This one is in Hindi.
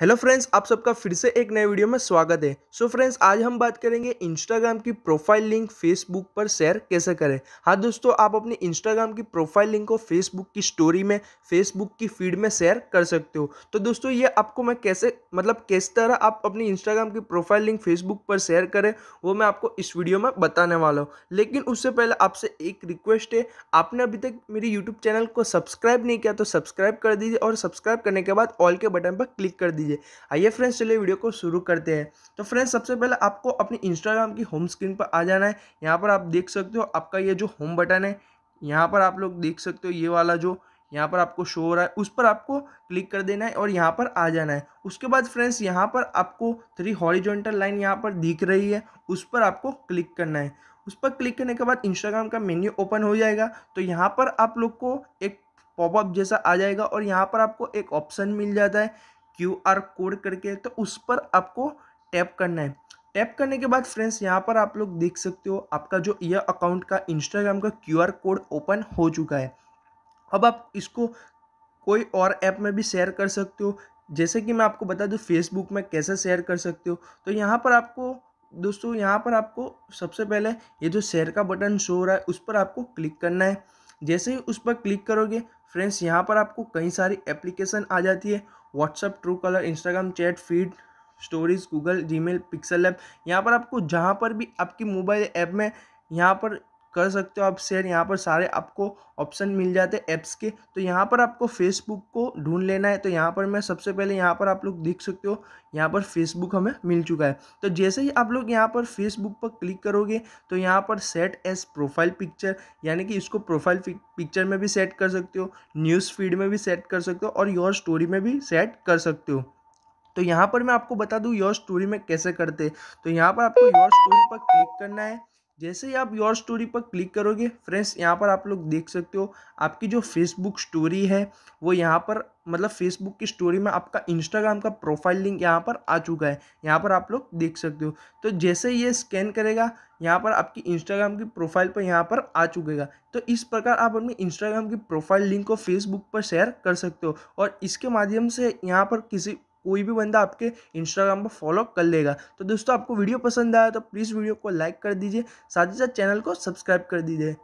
हेलो फ्रेंड्स आप सबका फिर से एक नए वीडियो में स्वागत है सो so फ्रेंड्स आज हम बात करेंगे इंस्टाग्राम की प्रोफाइल लिंक फेसबुक पर शेयर कैसे करें हाँ दोस्तों आप अपनी इंस्टाग्राम की प्रोफाइल लिंक को फेसबुक की स्टोरी में फेसबुक की फीड में शेयर कर सकते हो तो दोस्तों ये आपको मैं कैसे मतलब किस तरह आप अपनी इंस्टाग्राम की प्रोफाइल लिंक फेसबुक पर शेयर करें वो मैं आपको इस वीडियो में बताने वाला हूँ लेकिन उससे पहले आपसे एक रिक्वेस्ट है आपने अभी तक मेरे यूट्यूब चैनल को सब्सक्राइब नहीं किया तो सब्सक्राइब कर दीजिए और सब्सक्राइब करने के बाद ऑल के बटन पर क्लिक कर दीजिए दीजिए आइए फ्रेंड्स चलिए वीडियो को शुरू करते हैं तो फ्रेंड्स सबसे पहले आपको अपनी इंस्टाग्राम की होम स्क्रीन पर आ जाना है यहाँ पर आप देख सकते हो आपका ये जो होम बटन है यहाँ पर आप लोग देख सकते हो ये वाला जो यहाँ पर आपको शो हो रहा है उस पर आपको क्लिक कर देना है और यहाँ पर आ जाना है उसके बाद फ्रेंड्स यहाँ पर आपको थ्री हॉरिजॉन्टल लाइन यहाँ पर दिख रही है उस पर आपको क्लिक करना है उस पर क्लिक करने के बाद इंस्टाग्राम का मेन्यू ओपन हो जाएगा तो यहाँ पर आप लोग को एक पॉपअप जैसा आ जाएगा और यहाँ पर आपको एक ऑप्शन मिल जाता है क्यू आर कोड करके तो उस पर आपको टैप करना है टैप करने के बाद फ्रेंड्स यहाँ पर आप लोग देख सकते हो आपका जो यह अकाउंट का इंस्टाग्राम का क्यू आर कोड ओपन हो चुका है अब आप इसको कोई और ऐप में भी शेयर कर सकते हो जैसे कि मैं आपको बता दूँ फेसबुक में कैसे शेयर कर सकते हो तो यहाँ पर आपको दोस्तों यहाँ पर आपको सबसे पहले ये जो शेयर का बटन शो हो रहा है उस पर आपको क्लिक करना है जैसे ही उस पर क्लिक करोगे फ्रेंड्स यहाँ पर आपको कई सारी एप्लीकेशन आ जाती है WhatsApp Truecaller Instagram chat feed stories Google Gmail pixel app यहाँ पर आपको जहाँ पर भी आपकी मोबाइल ऐप में यहाँ पर कर सकते हो आप शेयर यहाँ पर सारे आपको ऑप्शन मिल जाते हैं ऐप्स के तो यहाँ पर आपको फेसबुक को ढूंढ लेना है तो यहाँ पर मैं सबसे पहले यहाँ पर आप लोग देख सकते हो यहाँ पर फेसबुक हमें मिल चुका है तो जैसे ही आप लोग यहाँ पर फेसबुक पर क्लिक करोगे तो यहाँ पर सेट एज प्रोफाइल पिक्चर यानी कि इसको प्रोफाइल पिक्चर में भी सेट कर सकते हो न्यूज़ फीड में भी सेट कर सकते हो और योर स्टोरी में भी सेट कर सकते हो तो यहाँ पर मैं आपको बता दूँ योर स्टोरी में कैसे करते तो यहाँ पर आपको योर स्टोरी पर क्लिक करना है जैसे ही आप योर स्टोरी पर क्लिक करोगे फ्रेंड्स यहाँ पर आप लोग देख सकते हो आपकी जो फेसबुक स्टोरी है वो यहाँ पर मतलब फेसबुक की स्टोरी में आपका इंस्टाग्राम का प्रोफाइल लिंक यहाँ पर आ चुका है यहाँ पर आप लोग देख सकते हो तो जैसे ये स्कैन करेगा यहाँ पर आपकी इंस्टाग्राम की प्रोफाइल पर यहाँ पर आ चुकेगा तो इस प्रकार आप अपने इंस्टाग्राम की प्रोफाइल लिंक को फेसबुक पर शेयर कर सकते हो और इसके माध्यम से यहाँ पर किसी कोई भी बंदा आपके इंस्टाग्राम पर फॉलो कर लेगा तो दोस्तों आपको वीडियो पसंद आया तो प्लीज़ वीडियो को लाइक कर दीजिए साथ ही साथ चैनल को सब्सक्राइब कर दीजिए